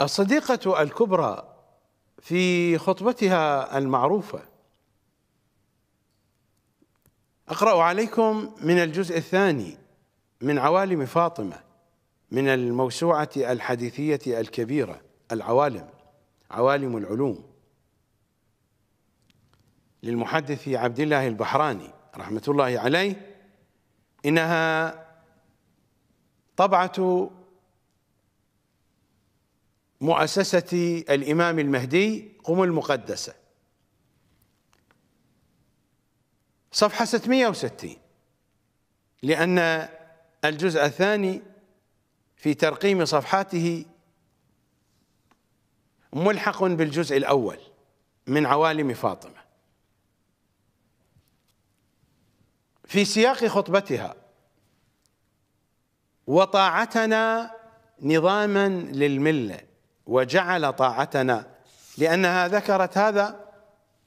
الصديقة الكبرى في خطبتها المعروفة أقرأ عليكم من الجزء الثاني من عوالم فاطمة من الموسوعة الحديثية الكبيرة العوالم عوالم العلوم للمحدث عبد الله البحراني رحمة الله عليه إنها طبعة مؤسسة الإمام المهدي قم المقدسة صفحة 660 لأن الجزء الثاني في ترقيم صفحاته ملحق بالجزء الأول من عوالم فاطمة في سياق خطبتها وطاعتنا نظاما للمله وجعل طاعتنا لأنها ذكرت هذا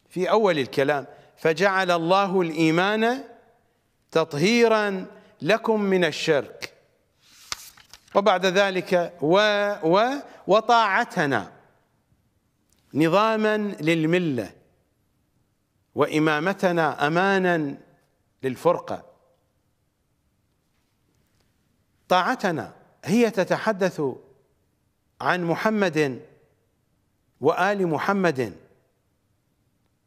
في أول الكلام فجعل الله الإيمان تطهيرا لكم من الشرك وبعد ذلك و و وطاعتنا نظاما للمله وامامتنا امانا للفرقه طاعتنا هي تتحدث عن محمد وآل محمد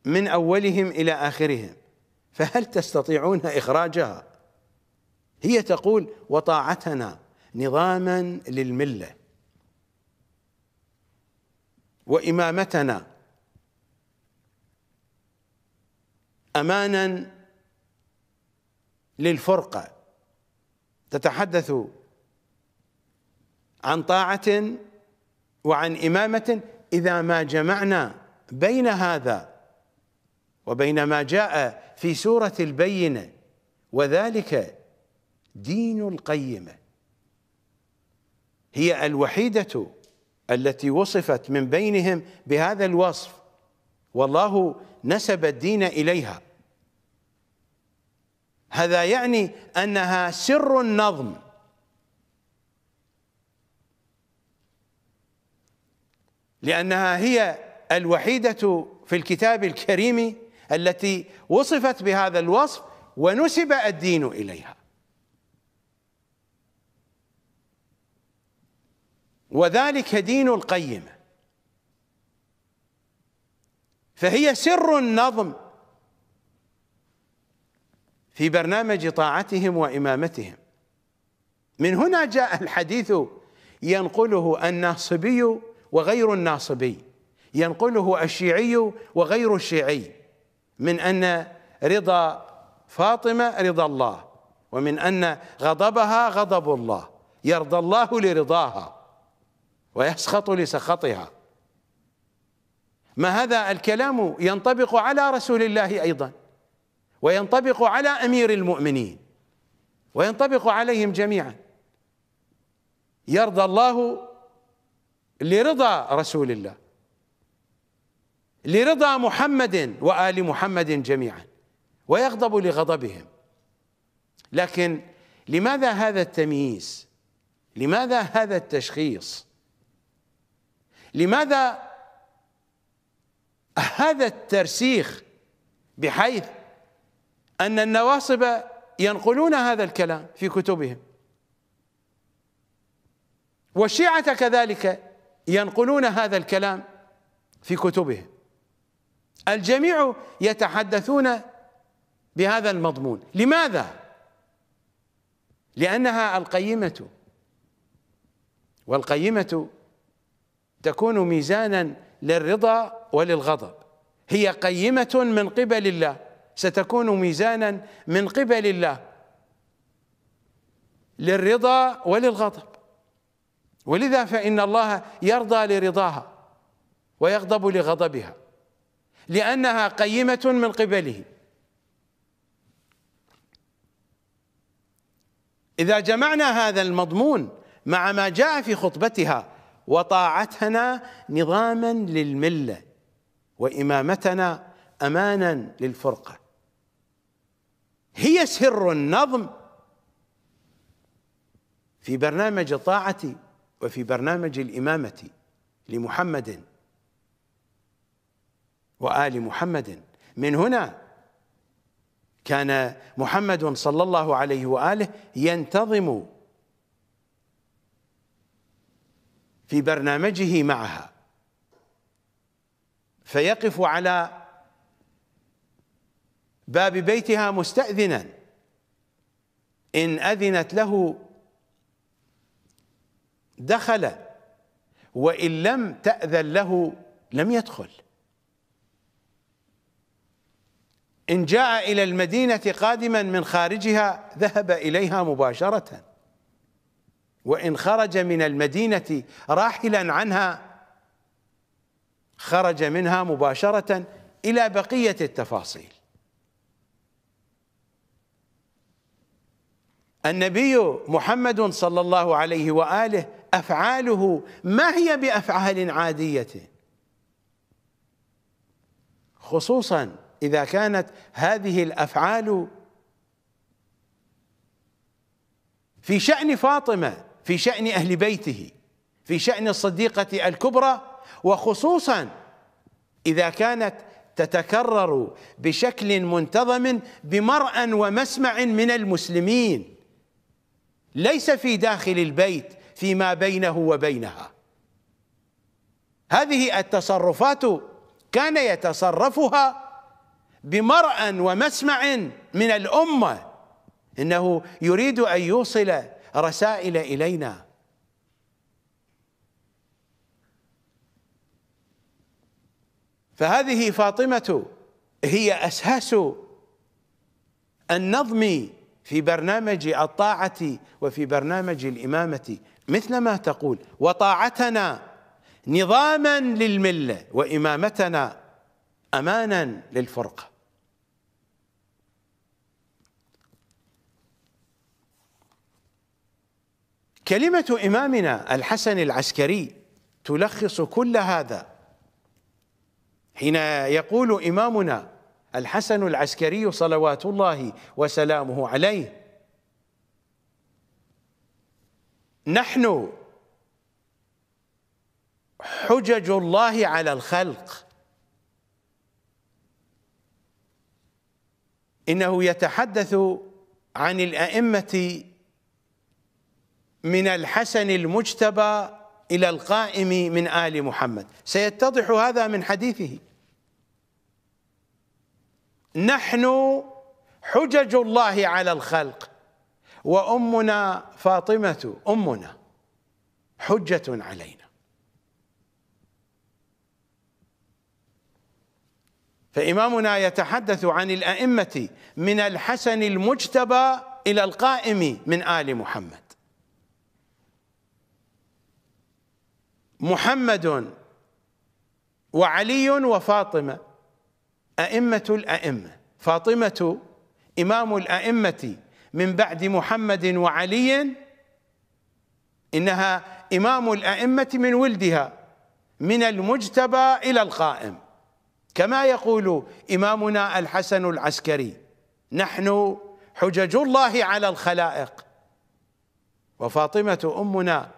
من أولهم إلى آخرهم فهل تستطيعون إخراجها هي تقول وطاعتنا نظاما للملة وإمامتنا أمانا للفرقة تتحدث عن طاعة وعن إمامة إذا ما جمعنا بين هذا وبين ما جاء في سورة البينة وذلك دين القيمة هي الوحيدة التي وصفت من بينهم بهذا الوصف والله نسب الدين إليها هذا يعني أنها سر النظم لأنها هي الوحيدة في الكتاب الكريم التي وصفت بهذا الوصف ونسب الدين إليها وذلك دين القيمة فهي سر النظم في برنامج طاعتهم وإمامتهم من هنا جاء الحديث ينقله الناصبي وغير الناصبي ينقله الشيعي وغير الشيعي من أن رضا فاطمة رضا الله ومن أن غضبها غضب الله يرضى الله لرضاها ويسخط لسخطها ما هذا الكلام ينطبق على رسول الله أيضا وينطبق على أمير المؤمنين وينطبق عليهم جميعا يرضى الله لرضا رسول الله لرضا محمد وال محمد جميعا ويغضب لغضبهم لكن لماذا هذا التمييز لماذا هذا التشخيص لماذا هذا الترسيخ بحيث ان النواصب ينقلون هذا الكلام في كتبهم والشيعه كذلك ينقلون هذا الكلام في كتبهم الجميع يتحدثون بهذا المضمون لماذا لانها القيمه والقيمه تكون ميزانا للرضا وللغضب هي قيمه من قبل الله ستكون ميزانا من قبل الله للرضا وللغضب ولذا فإن الله يرضى لرضاها ويغضب لغضبها لأنها قيمة من قبله إذا جمعنا هذا المضمون مع ما جاء في خطبتها وطاعتنا نظاما للملة وإمامتنا أمانا للفرقة هي سر النظم في برنامج الطاعة وفي برنامج الإمامة لمحمد وآل محمد من هنا كان محمد صلى الله عليه وآله ينتظم في برنامجه معها فيقف على باب بيتها مستأذنا إن أذنت له دخل وإن لم تأذن له لم يدخل إن جاء إلى المدينة قادما من خارجها ذهب إليها مباشرة وإن خرج من المدينة راحلا عنها خرج منها مباشرة إلى بقية التفاصيل النبي محمد صلى الله عليه وآله افعاله ما هي بافعال عاديه خصوصا اذا كانت هذه الافعال في شان فاطمه في شان اهل بيته في شان الصديقه الكبرى وخصوصا اذا كانت تتكرر بشكل منتظم بمرأ ومسمع من المسلمين ليس في داخل البيت فيما بينه وبينها هذه التصرفات كان يتصرفها بمرأ ومسمع من الأمة إنه يريد أن يوصل رسائل إلينا فهذه فاطمة هي أساس النظم في برنامج الطاعة وفي برنامج الإمامة مثل ما تقول وطاعتنا نظاما للمله وامامتنا امانا للفرقه كلمه امامنا الحسن العسكري تلخص كل هذا حين يقول امامنا الحسن العسكري صلوات الله وسلامه عليه نحن حجج الله على الخلق انه يتحدث عن الائمه من الحسن المجتبى الى القائم من ال محمد سيتضح هذا من حديثه نحن حجج الله على الخلق وأمنا فاطمة أمنا حجة علينا فإمامنا يتحدث عن الأئمة من الحسن المجتبى إلى القائم من آل محمد محمد وعلي وفاطمة أئمة الأئمة فاطمة إمام الأئمة من بعد محمد وعلي انها امام الائمه من ولدها من المجتبى الى القائم كما يقول امامنا الحسن العسكري نحن حجج الله على الخلائق وفاطمه امنا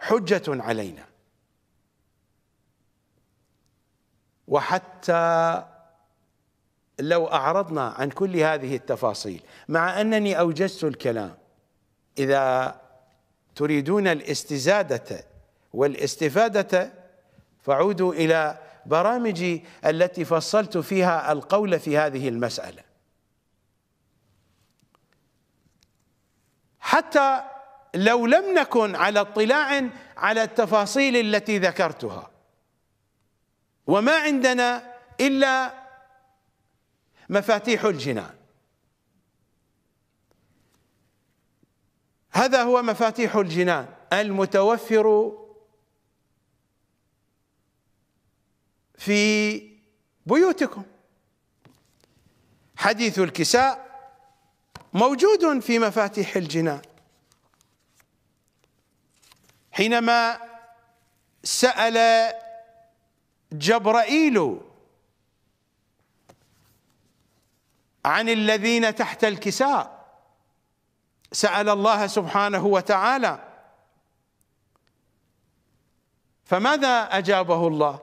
حجه علينا وحتى لو أعرضنا عن كل هذه التفاصيل مع أنني أوجزت الكلام إذا تريدون الاستزادة والاستفادة فعودوا إلى برامجي التي فصلت فيها القول في هذه المسألة حتى لو لم نكن على اطلاع على التفاصيل التي ذكرتها وما عندنا إلا مفاتيح الجنان هذا هو مفاتيح الجنان المتوفر في بيوتكم حديث الكساء موجود في مفاتيح الجنان حينما سأل جبرائيل عن الذين تحت الكساء سأل الله سبحانه وتعالى فماذا أجابه الله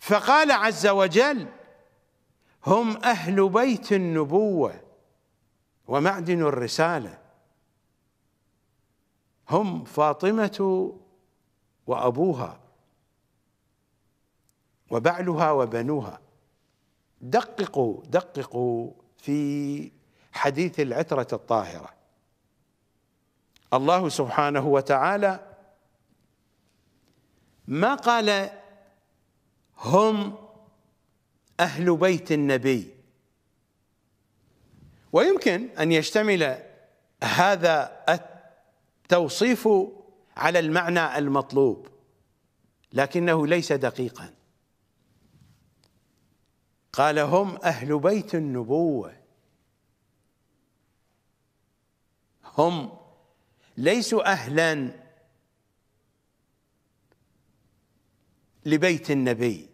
فقال عز وجل هم أهل بيت النبوة ومعدن الرسالة هم فاطمة وأبوها وبعلها وبنوها دققوا دققوا في حديث العترة الطاهرة الله سبحانه وتعالى ما قال هم أهل بيت النبي ويمكن أن يشتمل هذا التوصيف على المعنى المطلوب لكنه ليس دقيقاً قال هم اهل بيت النبوه هم ليسوا اهلا لبيت النبي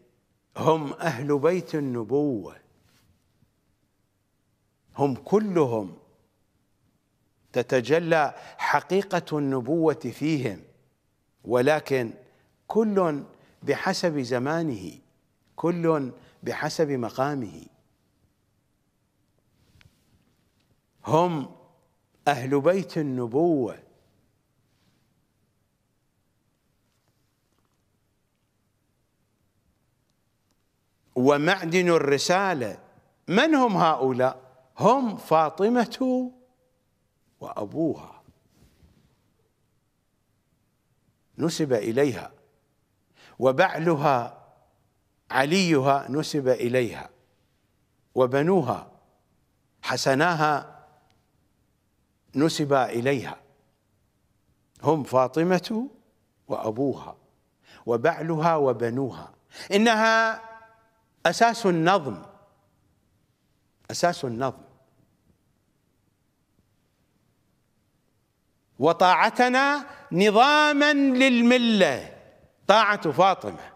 هم اهل بيت النبوه هم كلهم تتجلى حقيقه النبوه فيهم ولكن كل بحسب زمانه كل بحسب مقامه هم اهل بيت النبوه ومعدن الرساله من هم هؤلاء هم فاطمه وابوها نسب اليها وبعلها عليها نسب إليها وبنوها حسناها نسب إليها هم فاطمة وأبوها وبعلها وبنوها إنها أساس النظم أساس النظم وطاعتنا نظاما للملة طاعة فاطمة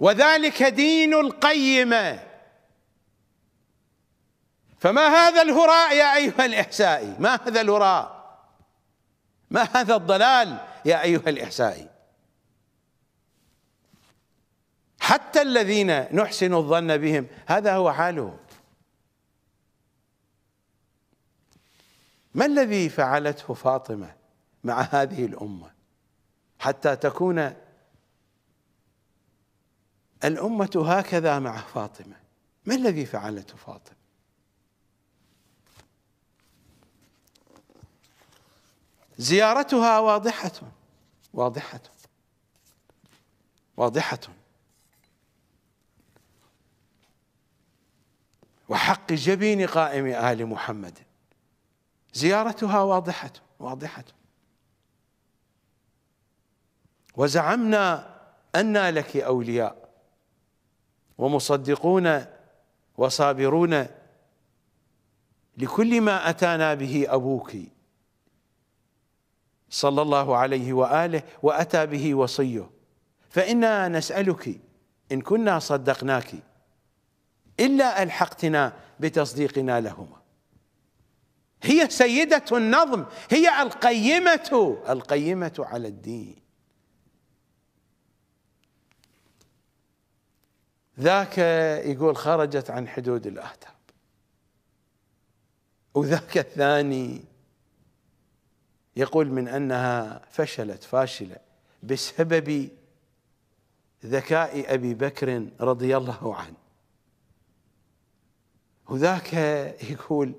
وذلك دين القيمة فما هذا الهراء يا أيها الإحسائي ما هذا الهراء ما هذا الضلال يا أيها الإحسائي حتى الذين نحسن الظن بهم هذا هو حالهم ما الذي فعلته فاطمة مع هذه الأمة حتى تكون الأمة هكذا مع فاطمة ما الذي فعلته فاطمة زيارتها واضحة واضحة واضحة وحق جبين قائم آل محمد زيارتها واضحة واضحة وزعمنا أنا لك أولياء ومصدقون وصابرون لكل ما أتانا به أبوك صلى الله عليه وآله وأتى به وصيه فإنا نسألك إن كنا صدقناك إلا ألحقتنا بتصديقنا لهما هي سيدة النظم هي القيمة القيمة على الدين ذاك يقول خرجت عن حدود الآتاب وذاك الثاني يقول من أنها فشلت فاشلة بسبب ذكاء أبي بكر رضي الله عنه وذاك يقول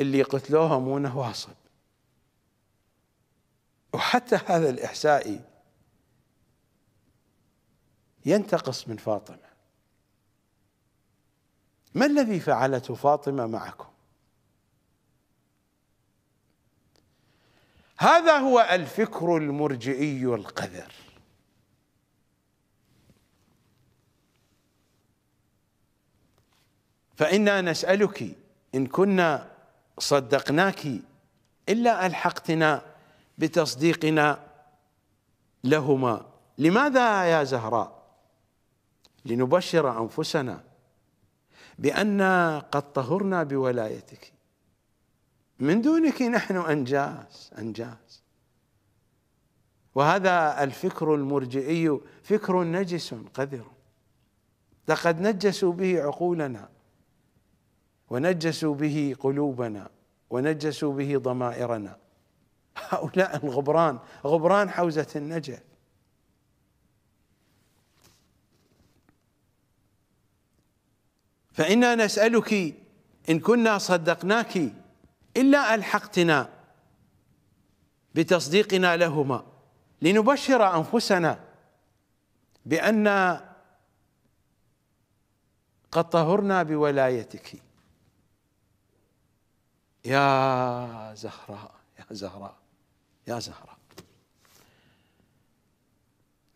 اللي قتلوها مو نواصب وحتى هذا الإحسائي ينتقص من فاطمه ما الذي فعلته فاطمه معكم هذا هو الفكر المرجئي القذر فإنا نسألك إن كنا صدقناك إلا ألحقتنا بتصديقنا لهما لماذا يا زهراء لنبشر انفسنا بأن قد طهرنا بولايتك من دونك نحن انجاس انجاس وهذا الفكر المرجئي فكر نجس قذر لقد نجسوا به عقولنا ونجسوا به قلوبنا ونجسوا به ضمائرنا هؤلاء الغبران غبران حوزة النجف فإنا نسألك إن كنا صدقناك إلا ألحقتنا بتصديقنا لهما لنبشر أنفسنا بأن قد طهرنا بولايتك يا زهراء يا زهراء يا زهراء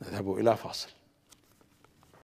نذهب إلى فاصل